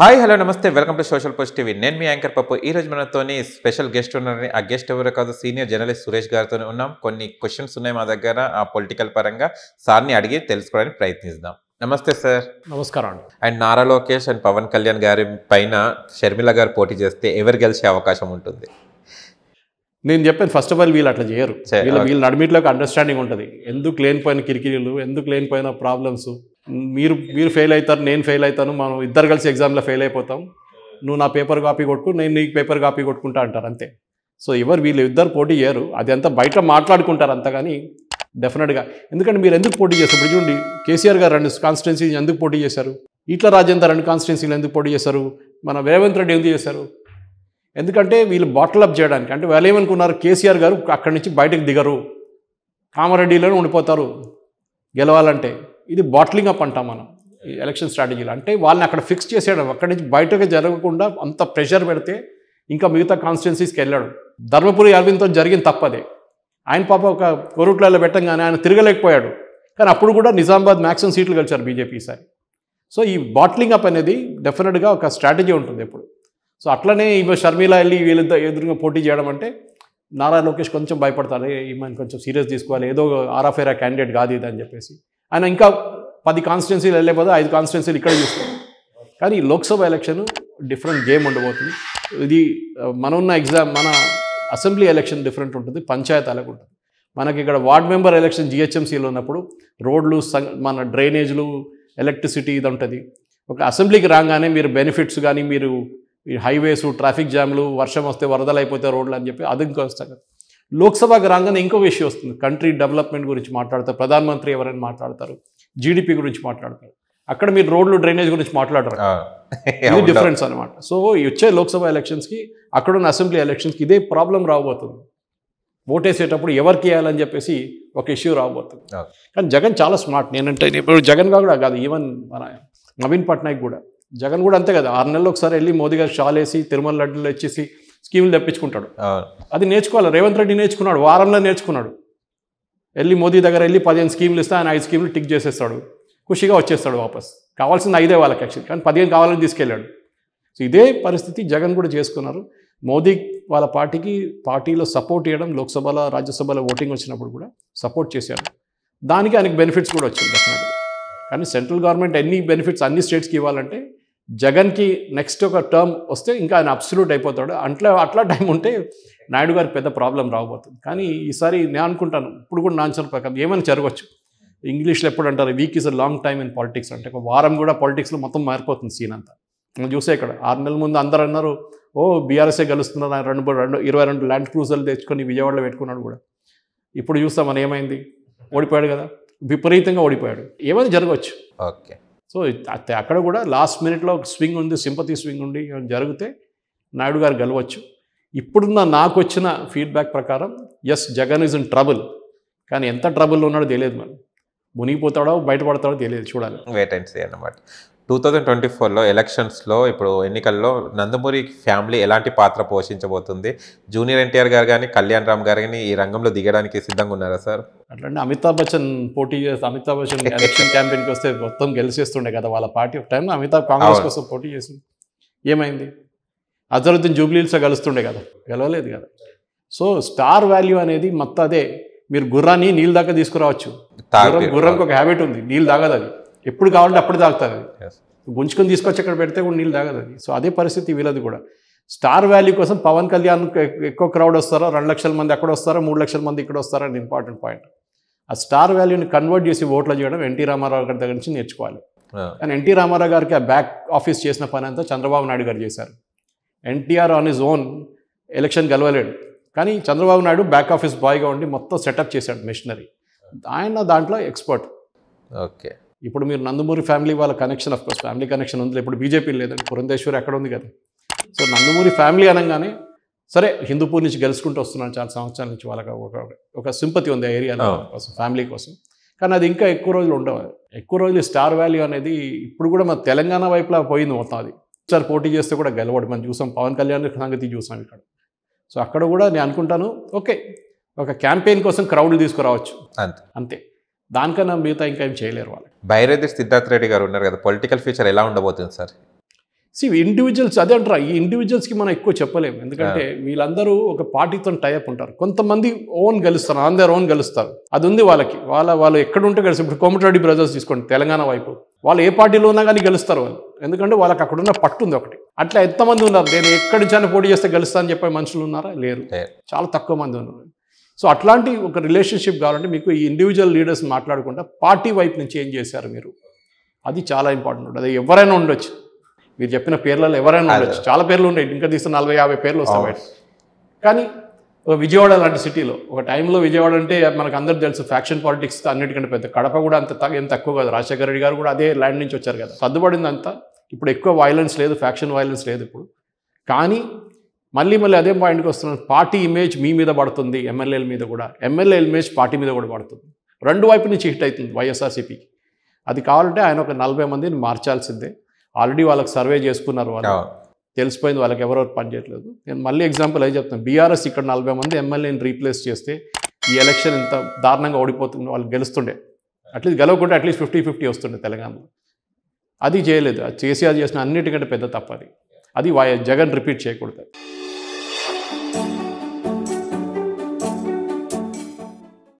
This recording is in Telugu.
hi hello namaste welcome to Social Post TV నేను మీ యాంకర్ పప్పు ఈ రోజు మనతోని స్పెషల్ గెస్ట్ ఉన్నారని ఆ గెస్ట్ ఎవరో కాదు సీనియర్ జర్నలిస్ట్ సురేష్ గారితో ఉన్నాం కొన్ని క్వశ్చన్స్ ఉన్నాయి మా దగ్గర ఆ పొలిటికల్ పరంగా సార్ని అడిగి తెలుసుకోవడానికి ప్రయత్నిద్దాం నమస్తే సార్ నమస్కారం అండి అండ్ నారా లోకేష్ అండ్ పవన్ కళ్యాణ్ గారి పైన షర్మిల గారు పోటీ చేస్తే ఎవరు గెలిచే అవకాశం ఉంటుంది నేను చెప్పాను ఫస్ట్ ఆఫ్ ఆల్ వీళ్ళు అట్లా చేయరు వీళ్ళు వీళ్ళ నడిమిట్లోకి అండర్స్టాండింగ్ ఉంటుంది ఎందుకు లేనిపోయిన కిరికిరీలు ఎందుకు లేనిపోయిన ప్రాబ్లమ్స్ మీరు మీరు ఫెయిల్ అవుతారు నేను ఫెయిల్ అవుతాను మనం ఇద్దరు కలిసి ఎగ్జామ్లో ఫెయిల్ అయిపోతాం నువ్వు నా పేపర్ కాపీ కొట్టుకు నేను నీకు పేపర్ కాపీ కొట్టుకుంటా అంటారు అంతే సో ఎవరు వీళ్ళు ఇద్దరు పోటీ చేయరు అది అంతా బయట మాట్లాడుకుంటారు అంత కానీ డెఫినెట్గా ఎందుకంటే మీరు ఎందుకు పోటీ చేస్తారు ఇప్పుడు చూడండి కేసీఆర్ గారు రెండు కాన్స్టిట్యున్సీ ఎందుకు పోటీ చేశారు ఇట్లా రాజేంద్ర రెండు కాన్స్టిట్యున్సీలు ఎందుకు పోటీ చేశారు మన రేవంత్ రెడ్డి ఎందుకు చేశారు ఎందుకంటే వీళ్ళు బాటిల్ అప్ చేయడానికి అంటే వాళ్ళు ఏమనుకున్నారు కేసీఆర్ గారు అక్కడి నుంచి బయటకు దిగరు కామారెడ్డిలోనే ఉండిపోతారు గెలవాలంటే ఇది బాట్లింగ్ అప్ అంటాం మనం ఎలక్షన్ స్ట్రాటజీలో అంటే వాళ్ళని అక్కడ ఫిక్స్ చేసేయడం అక్కడి నుంచి బయటకు జరగకుండా అంత ప్రెషర్ పెడితే ఇంకా మిగతా కాన్స్టిట్యున్సీస్కి వెళ్ళాడు ధర్మపురి అరవింద్తో జరిగిన తప్పదే ఆయన పాప ఒక కోరుట్లలో పెట్టంగానే ఆయన తిరగలేకపోయాడు కానీ అప్పుడు కూడా నిజామాబాద్ మ్యాక్సిమం సీట్లు గెలిచారు బీజేపీ సార్ సో ఈ బాట్లింగ్ అప్ అనేది డెఫినెట్గా ఒక స్ట్రాటజీ ఉంటుంది ఎప్పుడు సో అట్లనే ఈమె షర్మిల వెళ్ళి వీళ్ళిద్ద ఎదురుగా పోటీ చేయడం అంటే నారా లోకేష్ కొంచెం భయపడతారు ఈమెను కొంచెం సీరియస్ తీసుకోవాలి ఏదో ఆర్ఆఫ్ఐరా క్యాండిడేట్ కాదు ఇది అని చెప్పేసి ఆయన ఇంకా పది కాన్స్టిట్యున్సీలు వెళ్ళలేకపోతే ఐదు కాన్స్టిట్యున్సీలు ఇక్కడ చూస్తాం కానీ లోక్సభ ఎలక్షన్ డిఫరెంట్ గేమ్ ఉండబోతుంది ఇది మన ఉన్న ఎగ్జామ్ మన అసెంబ్లీ ఎలక్షన్ డిఫరెంట్ ఉంటుంది పంచాయత్ అలాగే ఉంటుంది మనకి ఇక్కడ వార్డ్ మెంబర్ ఎలక్షన్ జిహెచ్ఎంసీలో ఉన్నప్పుడు రోడ్లు మన డ్రైనేజ్లు ఎలక్ట్రిసిటీ ఇది ఉంటుంది ఒక అసెంబ్లీకి రాగానే మీరు బెనిఫిట్స్ కానీ మీరు హైవేస్ ట్రాఫిక్ జామ్లు వర్షం వస్తే వరదలు అయిపోతే రోడ్లు అని చెప్పి అది ఇంకో లోక్సభకు రాగానే ఇంకో విషయం వస్తుంది కంట్రీ డెవలప్మెంట్ గురించి మాట్లాడతారు ప్రధానమంత్రి ఎవరైనా మాట్లాడతారు జీడిపి గురించి మాట్లాడతారు అక్కడ మీరు రోడ్లు డ్రైనేజ్ గురించి మాట్లాడరు ఇది డిఫరెన్స్ అనమాట సో వచ్చే లోక్సభ ఎలక్షన్స్కి ఉన్న అసెంబ్లీ ఎలక్షన్స్కి ఇదే ప్రాబ్లం రాబోతుంది ఓటేసేటప్పుడు ఎవరికి వేయాలని చెప్పేసి ఒక ఇష్యూ రాబోతుంది కానీ జగన్ చాలా స్మార్ట్ నేనంటే ఇప్పుడు జగన్ కూడా కాదు ఈవెన్ మన నవీన్ పట్నాయక్ కూడా జగన్ కూడా అంతే కదా ఆరు నెలలు ఒకసారి వెళ్ళి మోదీ గారు షాల్ వేసి తిరుమల లడ్డూలు వచ్చేసి స్కీములు తెప్పించుకుంటాడు అది నేర్చుకోవాలి రేవంత్ రెడ్డి నేర్చుకున్నాడు వారంలో నేర్చుకున్నాడు వెళ్ళి మోదీ దగ్గర వెళ్ళి పదిహేను స్కీములు ఇస్తే ఆయన ఐదు స్కీములు టిక్ చేసేస్తాడు ఖుషిగా వచ్చేస్తాడు వాపస్ కావాల్సింది ఐదే వాళ్ళకి యాక్చువల్ కానీ పదిహేను కావాలని తీసుకెళ్ళాడు సో ఇదే పరిస్థితి జగన్ కూడా చేసుకున్నారు మోదీ వాళ్ళ పార్టీకి పార్టీలో సపోర్ట్ చేయడం లోక్సభలో రాజ్యసభలో ఓటింగ్ వచ్చినప్పుడు కూడా సపోర్ట్ చేశారు దానికి ఆయనకి బెనిఫిట్స్ కూడా వచ్చింది డెఫినెట్గా కానీ సెంట్రల్ గవర్నమెంట్ ఎన్ని బెనిఫిట్స్ అన్ని స్టేట్స్కి ఇవ్వాలంటే జగన్కి నెక్స్ట్ ఒక టర్మ్ వస్తే ఇంకా ఆయన అబ్సల్యూట్ అయిపోతాడు అట్లా అట్లా టైం ఉంటే నాయుడు గారు పెద్ద ప్రాబ్లం రాబోతుంది కానీ ఈసారి నేను అనుకుంటాను ఇప్పుడు కూడా నా అంచనా ప్రకారం ఏమైనా జరగవచ్చు ఇంగ్లీష్లో ఎప్పుడు అంటారు week is a long time in politics అంటే ఒక వారం కూడా పాలిటిక్స్లో మొత్తం మారిపోతుంది సీన్ అంతా మనం చూసే ఇక్కడ ఆరు నెలల ముందు అందరూ అన్నారు ఓ బీఆర్ఎస్ఏ గెలుస్తున్నారు రెండు రెండు ఇరవై రెండు ల్యాండ్ క్రూజర్లు తెచ్చుకొని విజయవాడలో పెట్టుకున్నాడు కూడా ఇప్పుడు చూస్తాం మనం ఏమైంది ఓడిపోయాడు కదా విపరీతంగా ఓడిపోయాడు ఏమైనా జరగవచ్చు ఓకే సో అక్కడ కూడా లాస్ట్ మినిట్లో స్వింగ్ ఉంది సింపతి స్వింగ్ ఉండి జరిగితే నాయుడు గారు గెలవచ్చు ఇప్పుడున్న నాకు వచ్చిన ఫీడ్బ్యాక్ ప్రకారం yes Jagan is in trouble కానీ ఎంత ట్రబుల్లో ఉన్నాడో తెలియదు మరి మునిగిపోతాడో బయటపడతాడో తెలియదు చూడాలి వెయిట్ అండ్ సీ అన్నమాట టూ థౌజండ్ ట్వంటీ ఫోర్లో ఎలక్షన్స్లో ఇప్పుడు ఎన్నికల్లో నందమూరి ఫ్యామిలీ ఎలాంటి పాత్ర పోషించబోతుంది జూనియర్ ఎన్టీఆర్ గారు కానీ కళ్యాణ్ రామ్ గారు కానీ ఈ రంగంలో దిగడానికి సిద్ధంగా ఉన్నారా సార్ అట్లాంటి అమితాబ్ బచ్చన్ పోటీ చేస్తే అమితాబ్ బచ్చన్ ఎలక్షన్ క్యాంపెయిన్కి వస్తే మొత్తం గెలిచేస్తుండే కదా వాళ్ళ పార్టీ ఒక టైంలో అమితాబ్ కాంగ్రెస్ కోసం పోటీ చేసి ఏమైంది అజరుద్దీన్ జూబ్లీల్స్లో కలుస్తుండే కదా గెలవలేదు కదా సో స్టార్ వాల్యూ అనేది మొత్తం అదే మీరు గుర్రాన్ని నీళ్ళు దాకా తీసుకురావచ్చు గుర్రంకి ఒక హ్యాబిట్ ఉంది నీళ్ళు తాగదు అది ఎప్పుడు కావాలంటే అప్పుడు తాగుతుంది గుంజుకొని తీసుకొచ్చి అక్కడ పెడితే కూడా నీళ్ళు తాగదు అది సో అదే పరిస్థితి వీళ్ళది కూడా స్టార్ వాల్యూ కోసం పవన్ కళ్యాణ్ ఎక్కువ క్రౌడ్ వస్తారో రెండు లక్షల మంది అక్కడ వస్తారో మూడు లక్షల మంది ఇక్కడ వస్తారో అని ఇంపార్టెంట్ పాయింట్ ఆ స్టార్ వాల్యూని కన్వర్ట్ చేసి ఓట్లు చేయడం ఎన్టీ రామారావు గారి దగ్గర నుంచి నేర్చుకోవాలి కానీ ఎన్టీ రామారావు గారికి ఆ బ్యాక్ ఆఫీస్ చేసిన పని అంతా చంద్రబాబు నాయుడు గారు చేశారు NTR on his own election గెలవలేడు కానీ చంద్రబాబు నాయుడు బ్యాక్ ఆఫీస్ బాయ్గా ఉండి మొత్తం సెటప్ చేశాడు మెషినరీ ఆయన దాంట్లో ఎక్స్పర్ట్ ఓకే ఇప్పుడు మీరు నందమూరి ఫ్యామిలీ వాళ్ళ connection of course family connection ఉంది ఇప్పుడు బీజేపీ లేదండి పురంధేశ్వరి ఎక్కడ ఉంది కదా సో నందమూరి ఫ్యామిలీ అనగానే సరే హిందూపూర్ నుంచి గెలుచుకుంటూ వస్తున్నాను చాలా సంవత్సరాల నుంచి వాళ్ళకి ఒక ఒక సింపతి ఉంది ఆ ఏరియాలో కోసం ఫ్యామిలీ కోసం కానీ అది ఇంకా ఎక్కువ రోజులు ఉండవు ఎక్కువ రోజులు స్టార్ వాల్యూ అనేది ఇప్పుడు కూడా మన తెలంగాణ వైపులా పోయింది మొత్తం అది సార్ పోటీ చేస్తే కూడా గెలవడు మనం చూసాం పవన్ కళ్యాణ్ సంగతి చూసాం ఇక్కడ సో అక్కడ కూడా నేను అనుకుంటాను ఓకే ఒక క్యాంపెయిన్ కోసం క్రౌడ్లు తీసుకురావచ్చు అంతే అంతే దానికన్నా మిగతా ఇంకా ఏం చేయలేరు వాళ్ళు బైరదేశ్ సిద్ధార్థ రెడ్డి గారు ఉన్నారు కదా పొలిటికల్ ఫ్యూచర్ ఎలా ఉండబోతుంది సార్ సి ఇండివిజువల్స్ అదే అంటారా ఈ ఇండివిజువల్స్కి మనం ఎక్కువ చెప్పలేము ఎందుకంటే వీళ్ళందరూ ఒక పార్టీతో టైప్ ఉంటారు కొంతమంది ఓన్ గెలుస్తారు ఆన్ ఓన్ గెలుస్తారు అది ఉంది వాళ్ళకి వాళ్ళ వాళ్ళు ఎక్కడుంటే గెలుస్తారు ఇప్పుడు కోమటిరెడ్డి బ్రదర్స్ తీసుకోండి తెలంగాణ వైపు వాళ్ళు ఏ పార్టీలో ఉన్నా కానీ గెలుస్తారు వాళ్ళు ఎందుకంటే వాళ్ళకి అక్కడ ఉన్న పట్టు ఉంది ఒకటి అట్లా ఎంతమంది ఉన్నారు నేను ఎక్కడి నుంచి పోటీ చేస్తే గెలుస్తా అని చెప్పే మనుషులు ఉన్నారా లేరు చాలా తక్కువ మంది ఉన్నారు సో అట్లాంటి ఒక రిలేషన్షిప్ కావాలంటే మీకు ఈ ఇండివిజువల్ లీడర్స్ మాట్లాడకుండా పార్టీ వైపు నుంచి ఏం చేశారు మీరు అది చాలా ఇంపార్టెంట్ అది ఎవరైనా ఉండొచ్చు మీరు చెప్పిన పేర్లలో ఎవరైనా ఉండొచ్చు చాలా పేర్లు ఉన్నాయి ఇంకా తీస్తే నలభై యాభై పేర్లు వస్తాయి కానీ ఒక విజయవాడ లాంటి సిటీలో ఒక టైంలో విజయవాడ అంటే మనకు అందరు తెలుసు ఫ్యాక్షన్ పాలిటిక్స్ అన్నిటికంటే పెద్ద కడప కూడా అంత ఏం తక్కువ కాదు రాజశేఖర రెడ్డి గారు కూడా అదే ల్యాండ్ నుంచి వచ్చారు కదా అంతా ఇప్పుడు ఎక్కువ వైలెన్స్ లేదు ఫ్యాక్షన్ వైలెన్స్ లేదు ఇప్పుడు కానీ మళ్ళీ మళ్ళీ అదే పాయింట్కి వస్తున్నాను పార్టీ ఇమేజ్ మీ మీద పడుతుంది ఎమ్మెల్యేల మీద కూడా ఎమ్మెల్యే ఇమేజ్ పార్టీ మీద కూడా పడుతుంది రెండు వైపు నుంచి హిట్ అవుతుంది వైఎస్ఆర్సీపీకి అది కావాలంటే ఆయన ఒక నలభై మందిని మార్చాల్సిందే ఆల్రెడీ వాళ్ళకి సర్వే చేసుకున్నారు వాళ్ళు తెలిసిపోయింది వాళ్ళకి ఎవరెవరు పనిచేయట్లేదు నేను మళ్ళీ ఎగ్జాంపుల్ అయితే చెప్తాను బీఆర్ఎస్ ఇక్కడ నలభై మంది ఎమ్మెల్యేని రీప్లేస్ చేస్తే ఈ ఎలక్షన్ ఇంత దారుణంగా ఓడిపోతుంది వాళ్ళు గెలుస్తుండే అట్లీస్ట్ గెలవకుండా అట్లీస్ట్ ఫిఫ్టీ ఫిఫ్టీ వస్తుండే తెలంగాణలో అది చేయలేదు అది చేసి అది చేసిన అన్నిటికంటే పెద్ద తప్పది అది జగన్ రిపీట్ చేయకూడదు